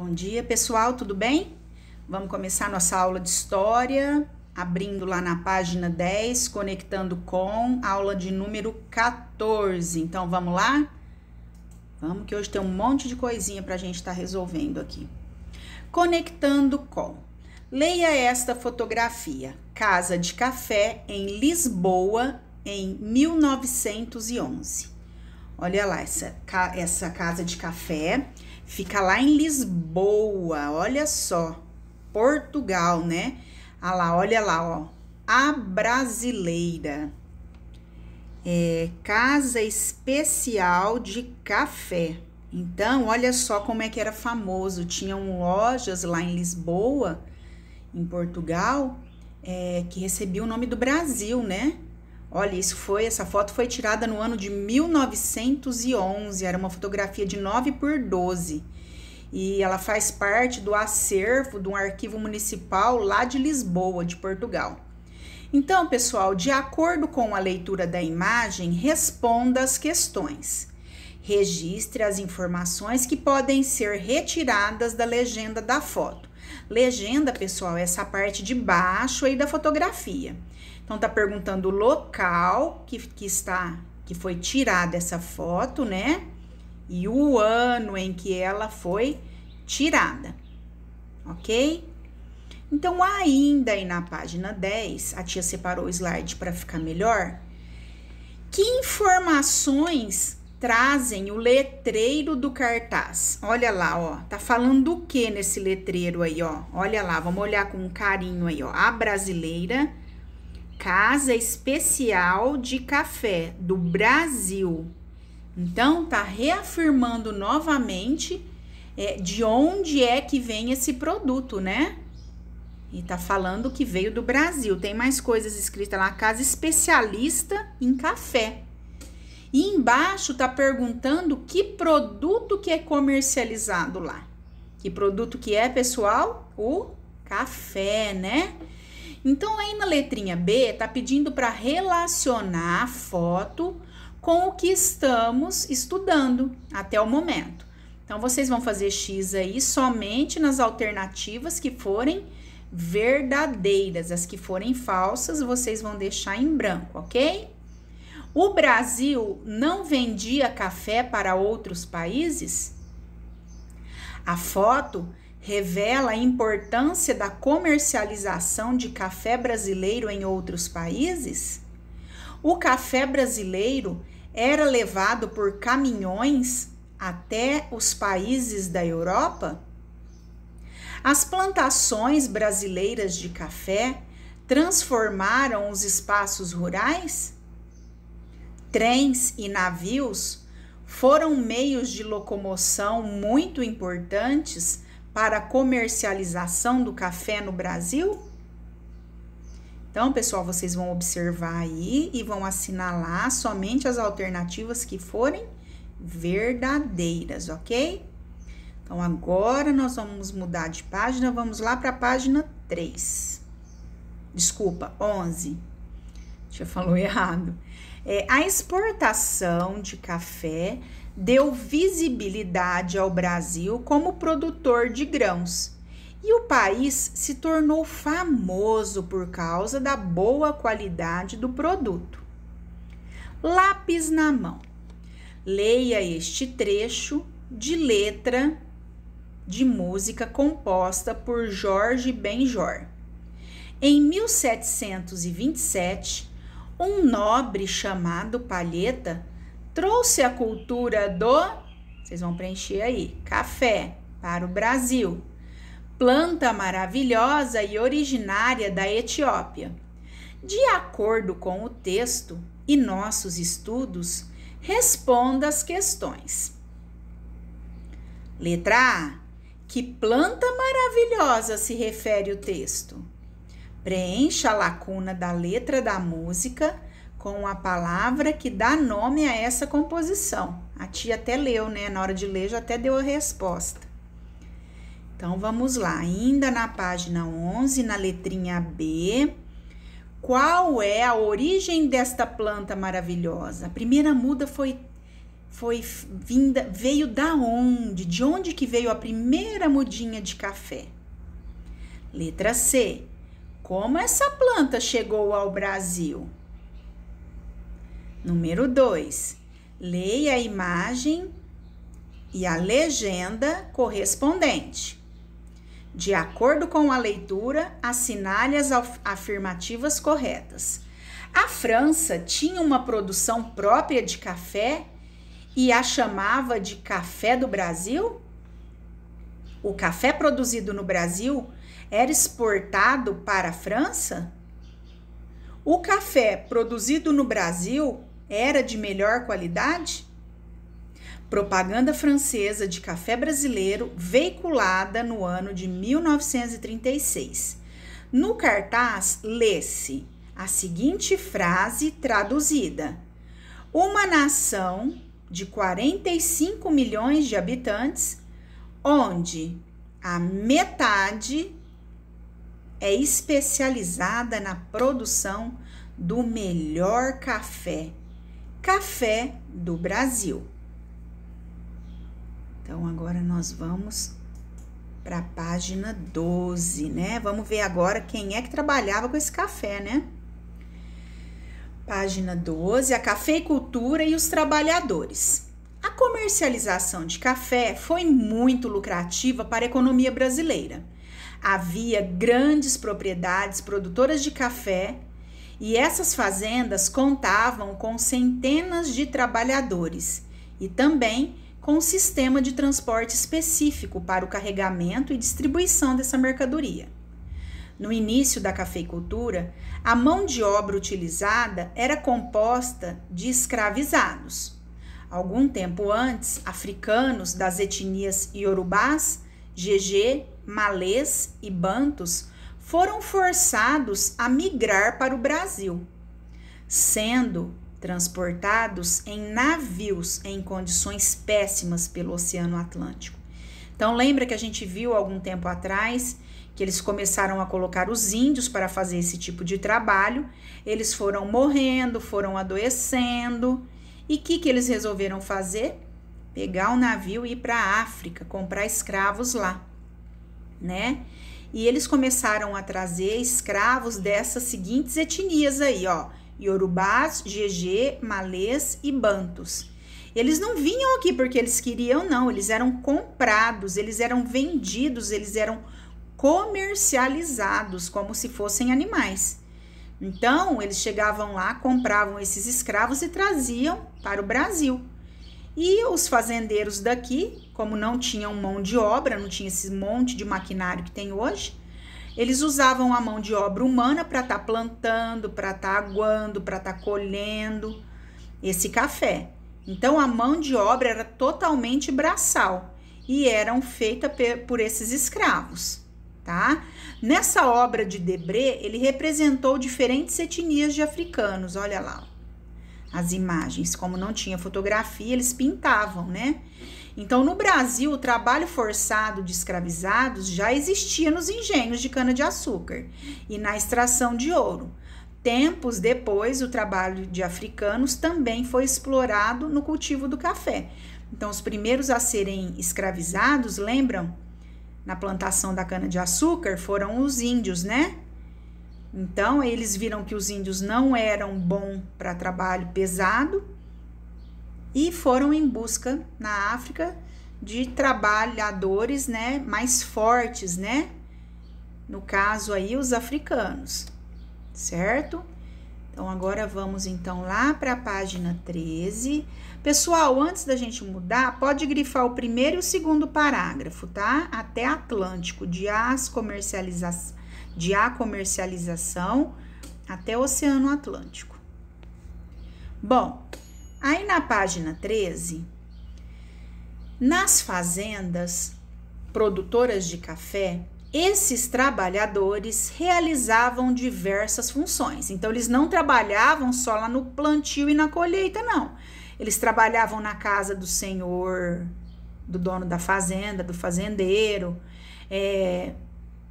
Bom dia, pessoal, tudo bem? Vamos começar nossa aula de história, abrindo lá na página 10, conectando com aula de número 14. Então vamos lá? Vamos que hoje tem um monte de coisinha para a gente estar tá resolvendo aqui. Conectando com. Leia esta fotografia. Casa de café em Lisboa em 1911. Olha lá essa, essa casa de café Fica lá em Lisboa, olha só. Portugal, né? Ah lá, olha lá, ó. A brasileira. É, casa especial de café. Então, olha só como é que era famoso. Tinham lojas lá em Lisboa, em Portugal, é, que recebia o nome do Brasil, né? Olha, isso foi, essa foto foi tirada no ano de 1911, era uma fotografia de 9 por 12. E ela faz parte do acervo de um arquivo municipal lá de Lisboa, de Portugal. Então, pessoal, de acordo com a leitura da imagem, responda as questões. Registre as informações que podem ser retiradas da legenda da foto. Legenda, pessoal, é essa parte de baixo aí da fotografia. Então tá perguntando o local que, que está que foi tirada essa foto, né? E o ano em que ela foi tirada. OK? Então, ainda aí na página 10, a tia separou o slide para ficar melhor. Que informações trazem o letreiro do cartaz? Olha lá, ó. Tá falando o que nesse letreiro aí, ó? Olha lá, vamos olhar com carinho aí, ó. A brasileira Casa Especial de Café do Brasil. Então, tá reafirmando novamente é, de onde é que vem esse produto, né? E tá falando que veio do Brasil. Tem mais coisas escritas lá, casa especialista em café. E embaixo tá perguntando que produto que é comercializado lá. Que produto que é, pessoal? O café, né? Então, aí na letrinha B, está pedindo para relacionar a foto com o que estamos estudando até o momento. Então, vocês vão fazer X aí somente nas alternativas que forem verdadeiras. As que forem falsas, vocês vão deixar em branco, ok? O Brasil não vendia café para outros países? A foto revela a importância da comercialização de café brasileiro em outros países? O café brasileiro era levado por caminhões até os países da Europa? As plantações brasileiras de café transformaram os espaços rurais? Trens e navios foram meios de locomoção muito importantes para a comercialização do café no Brasil? Então, pessoal, vocês vão observar aí e vão assinalar somente as alternativas que forem verdadeiras, ok? Então, agora nós vamos mudar de página, vamos lá para a página 3. Desculpa, 11. Já falou errado. É, a exportação de café deu visibilidade ao Brasil como produtor de grãos. E o país se tornou famoso por causa da boa qualidade do produto. Lápis na mão. Leia este trecho de letra de música composta por Jorge Benjor. Em 1727, um nobre chamado Palheta trouxe a cultura do, vocês vão preencher aí, café para o Brasil, planta maravilhosa e originária da Etiópia. De acordo com o texto e nossos estudos, responda as questões. Letra A. Que planta maravilhosa se refere o texto? Preencha a lacuna da letra da música com a palavra que dá nome a essa composição. A tia até leu, né? Na hora de ler já até deu a resposta. Então vamos lá, ainda na página 11, na letrinha B. Qual é a origem desta planta maravilhosa? A primeira muda foi foi vinda, veio da onde? De onde que veio a primeira mudinha de café? Letra C. Como essa planta chegou ao Brasil? Número 2. Leia a imagem e a legenda correspondente. De acordo com a leitura, assinale as afirmativas corretas. A França tinha uma produção própria de café e a chamava de café do Brasil? O café produzido no Brasil era exportado para a França? O café produzido no Brasil era de melhor qualidade? Propaganda francesa de café brasileiro veiculada no ano de 1936. No cartaz lê-se a seguinte frase traduzida: Uma nação de 45 milhões de habitantes, onde a metade é especializada na produção do melhor café café do Brasil. Então, agora nós vamos para a página 12, né? Vamos ver agora quem é que trabalhava com esse café, né? Página 12, a cafeicultura e os trabalhadores. A comercialização de café foi muito lucrativa para a economia brasileira. Havia grandes propriedades produtoras de café e essas fazendas contavam com centenas de trabalhadores e também com um sistema de transporte específico para o carregamento e distribuição dessa mercadoria. No início da cafeicultura, a mão de obra utilizada era composta de escravizados. Algum tempo antes, africanos das etnias iorubás, gegê, malês e bantos foram forçados a migrar para o Brasil, sendo transportados em navios em condições péssimas pelo Oceano Atlântico. Então, lembra que a gente viu algum tempo atrás que eles começaram a colocar os índios para fazer esse tipo de trabalho, eles foram morrendo, foram adoecendo. E o que, que eles resolveram fazer? Pegar o um navio e ir para a África, comprar escravos lá, né? E eles começaram a trazer escravos dessas seguintes etnias aí, ó: Yorubás, GG, Malês e Bantos. Eles não vinham aqui porque eles queriam, não. Eles eram comprados, eles eram vendidos, eles eram comercializados como se fossem animais. Então, eles chegavam lá, compravam esses escravos e traziam para o Brasil. E os fazendeiros daqui, como não tinham mão de obra, não tinha esse monte de maquinário que tem hoje, eles usavam a mão de obra humana para estar tá plantando, para estar tá aguando, para estar tá colhendo esse café. Então a mão de obra era totalmente braçal e eram feita por esses escravos, tá? Nessa obra de Debré, ele representou diferentes etnias de africanos, olha lá as imagens. Como não tinha fotografia, eles pintavam, né? Então, no Brasil, o trabalho forçado de escravizados já existia nos engenhos de cana-de-açúcar e na extração de ouro. Tempos depois, o trabalho de africanos também foi explorado no cultivo do café. Então, os primeiros a serem escravizados, lembram? Na plantação da cana-de-açúcar foram os índios, né? Então, eles viram que os índios não eram bom para trabalho pesado e foram em busca na África de trabalhadores, né, mais fortes, né? No caso aí os africanos. Certo? Então agora vamos então lá para a página 13. Pessoal, antes da gente mudar, pode grifar o primeiro e o segundo parágrafo, tá? Até Atlântico de as comercializações de a comercialização até o Oceano Atlântico. Bom, aí na página 13, nas fazendas produtoras de café, esses trabalhadores realizavam diversas funções. Então, eles não trabalhavam só lá no plantio e na colheita, não. Eles trabalhavam na casa do senhor, do dono da fazenda, do fazendeiro, é,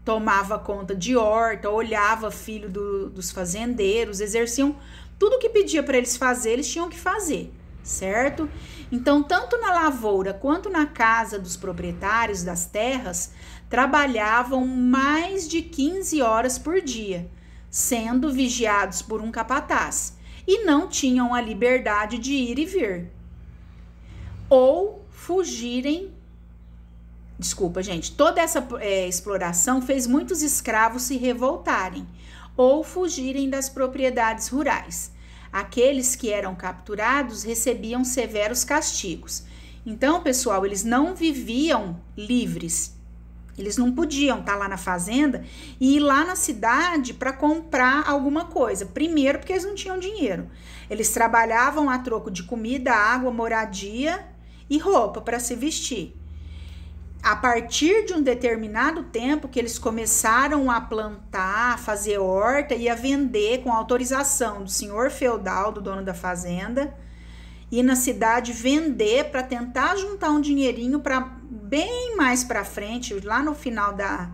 tomava conta de horta, olhava filho do, dos fazendeiros, exerciam tudo o que pedia para eles fazer, eles tinham que fazer, certo? Então, tanto na lavoura quanto na casa dos proprietários das terras, trabalhavam mais de 15 horas por dia, sendo vigiados por um capataz, e não tinham a liberdade de ir e vir ou fugirem Desculpa, gente. Toda essa é, exploração fez muitos escravos se revoltarem ou fugirem das propriedades rurais. Aqueles que eram capturados recebiam severos castigos. Então, pessoal, eles não viviam livres. Eles não podiam estar tá lá na fazenda e ir lá na cidade para comprar alguma coisa. Primeiro, porque eles não tinham dinheiro. Eles trabalhavam a troco de comida, água, moradia e roupa para se vestir a partir de um determinado tempo que eles começaram a plantar, a fazer horta e a vender com autorização do senhor feudal, do dono da fazenda, e na cidade vender para tentar juntar um dinheirinho para bem mais para frente, lá no final da,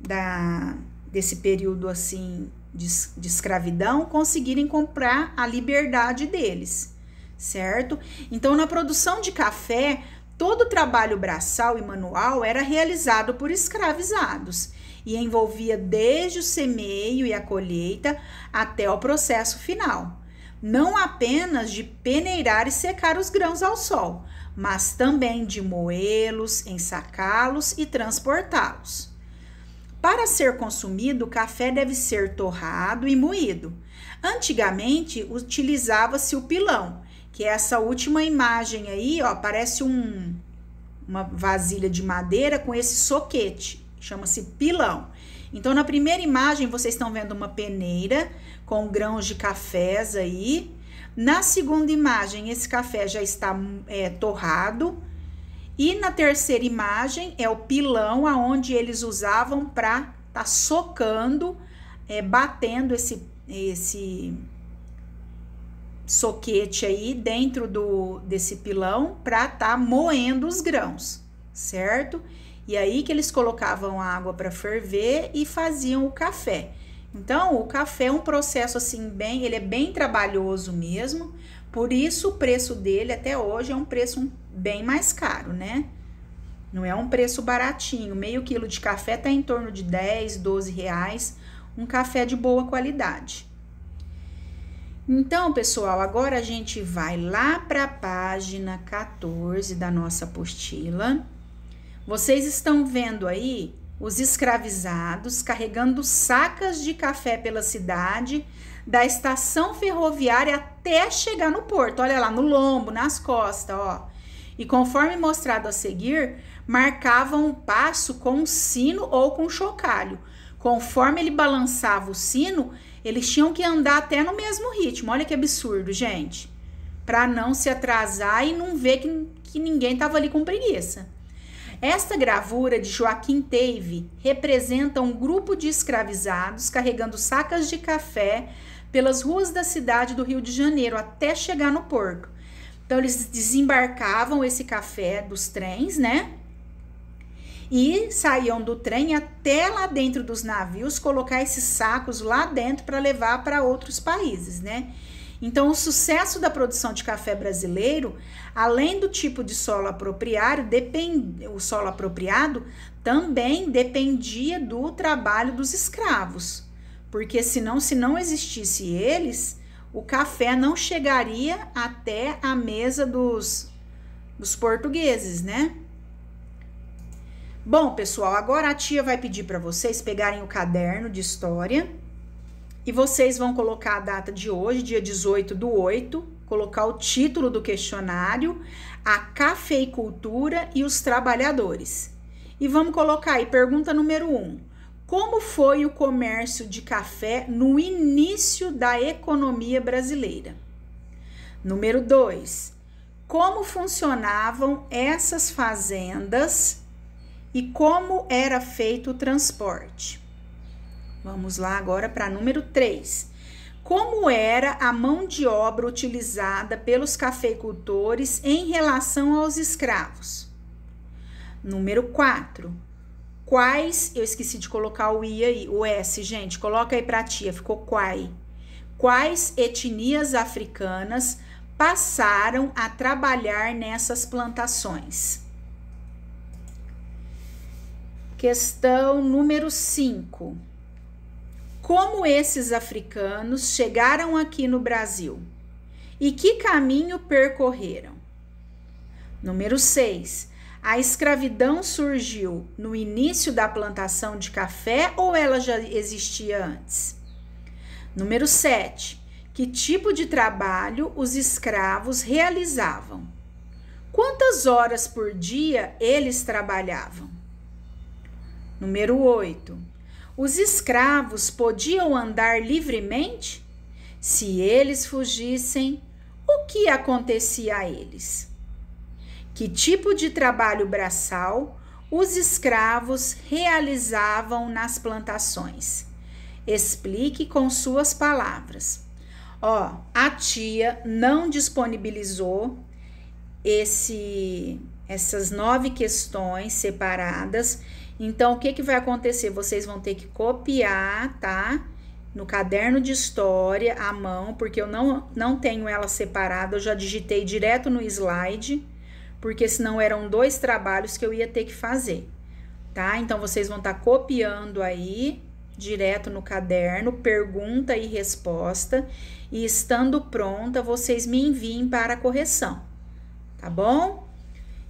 da desse período assim de, de escravidão, conseguirem comprar a liberdade deles, certo? Então na produção de café Todo trabalho braçal e manual era realizado por escravizados e envolvia desde o semeio e a colheita até o processo final, não apenas de peneirar e secar os grãos ao sol, mas também de moê-los, ensacá-los e transportá-los. Para ser consumido, o café deve ser torrado e moído. Antigamente utilizava-se o pilão, que é essa última imagem aí, ó, parece um, uma vasilha de madeira com esse soquete, chama-se pilão. Então, na primeira imagem, vocês estão vendo uma peneira com grãos de cafés aí. Na segunda imagem, esse café já está é, torrado. E na terceira imagem é o pilão aonde eles usavam para tá socando, é, batendo esse, esse soquete aí dentro do desse pilão para tá moendo os grãos, certo? E aí que eles colocavam a água para ferver e faziam o café. Então, o café é um processo assim bem, ele é bem trabalhoso mesmo. Por isso o preço dele até hoje é um preço bem mais caro, né? Não é um preço baratinho. Meio quilo de café tá em torno de 10, 12 reais. Um café de boa qualidade. Então, pessoal, agora a gente vai lá para a página 14 da nossa apostila. Vocês estão vendo aí os escravizados carregando sacas de café pela cidade, da estação ferroviária até chegar no porto. Olha lá, no lombo, nas costas, ó. E conforme mostrado a seguir, marcavam o passo com um sino ou com um chocalho. Conforme ele balançava o sino, eles tinham que andar até no mesmo ritmo. Olha que absurdo, gente. Para não se atrasar e não ver que, que ninguém estava ali com preguiça. Esta gravura de Joaquim Teve representa um grupo de escravizados carregando sacas de café pelas ruas da cidade do Rio de Janeiro até chegar no porto. Então eles desembarcavam esse café dos trens, né? e saíam do trem até lá dentro dos navios colocar esses sacos lá dentro para levar para outros países, né? Então, o sucesso da produção de café brasileiro, além do tipo de solo apropriado, depende o solo apropriado também dependia do trabalho dos escravos, porque senão, se não existisse eles, o café não chegaria até a mesa dos, dos portugueses, né? Bom, pessoal, agora a tia vai pedir para vocês pegarem o caderno de história e vocês vão colocar a data de hoje, dia 18 do 8, colocar o título do questionário, a cafeicultura e os trabalhadores. E vamos colocar aí pergunta número 1. Um, como foi o comércio de café no início da economia brasileira? Número 2. Como funcionavam essas fazendas e como era feito o transporte. Vamos lá agora para número 3. Como era a mão de obra utilizada pelos cafeicultores em relação aos escravos? Número 4. Quais, eu esqueci de colocar o I aí, o S, gente, coloca aí para tia, ficou quai. Quais etnias africanas passaram a trabalhar nessas plantações? Questão número 5. Como esses africanos chegaram aqui no Brasil? E que caminho percorreram? Número 6. A escravidão surgiu no início da plantação de café ou ela já existia antes? Número 7. Que tipo de trabalho os escravos realizavam? Quantas horas por dia eles trabalhavam? Número 8. Os escravos podiam andar livremente? Se eles fugissem, o que acontecia a eles? Que tipo de trabalho braçal os escravos realizavam nas plantações? Explique com suas palavras. Ó, a tia não disponibilizou esse essas nove questões separadas então, o que, que vai acontecer? Vocês vão ter que copiar, tá? No caderno de história, à mão, porque eu não, não tenho ela separada, eu já digitei direto no slide, porque senão eram dois trabalhos que eu ia ter que fazer, tá? Então, vocês vão estar tá copiando aí, direto no caderno, pergunta e resposta, e estando pronta, vocês me enviem para a correção, tá bom?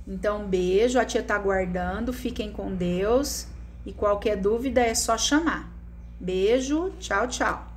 Então, beijo, a tia tá aguardando, fiquem com Deus e qualquer dúvida é só chamar. Beijo, tchau, tchau.